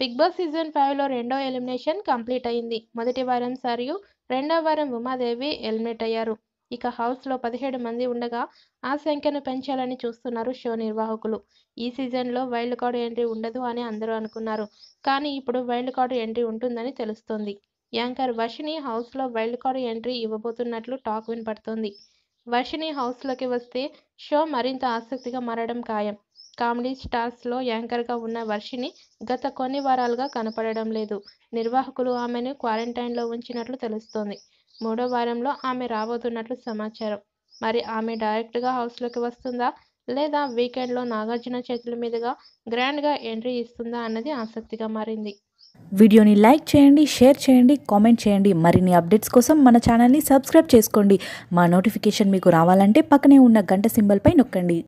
big boss season ఫైవ్లో రెండో elimination complete అయింది మొదటి వారం సరియు రెండో వారం ఉమాదేవి ఎలిమినేట్ అయ్యారు ఇక హౌస్లో పదిహేడు మంది ఉండగా ఆ సంఖ్యను పెంచాలని చూస్తున్నారు షో నిర్వాహకులు ఈ సీజన్లో వైల్డ్ కార్డ్ ఎంట్రీ ఉండదు అని అందరూ అనుకున్నారు కానీ ఇప్పుడు వైల్డ్ కార్డు ఎంట్రీ ఉంటుందని తెలుస్తుంది యాంకర్ వర్షిని హౌస్లో వైల్డ్ కార్డు ఎంట్రీ ఇవ్వబోతున్నట్లు టాక్ వినపడుతుంది వర్షిని హౌస్లోకి వస్తే షో మరింత ఆసక్తిగా మారడం ఖాయం కామెడీ స్టార్స్లో యాంకర్గా ఉన్న వర్షిని గత కొన్ని వారాలుగా కనపడడం లేదు నిర్వాహకులు ఆమెను క్వారంటైన్లో ఉంచినట్లు తెలుస్తోంది మూడో వారంలో ఆమె రాబోతున్నట్లు సమాచారం మరి ఆమె డైరెక్ట్గా హౌస్లోకి వస్తుందా లేదా వీకెండ్లో నాగార్జున చేతుల మీదుగా గ్రాండ్గా ఎంట్రీ ఇస్తుందా అన్నది ఆసక్తిగా మారింది వీడియోని లైక్ చేయండి షేర్ చేయండి కామెంట్ చేయండి మరిన్ని అప్డేట్స్ కోసం మన ఛానల్ని సబ్స్క్రైబ్ చేసుకోండి మా నోటిఫికేషన్ మీకు రావాలంటే పక్కనే ఉన్న గంట సింబల్పై నొక్కండి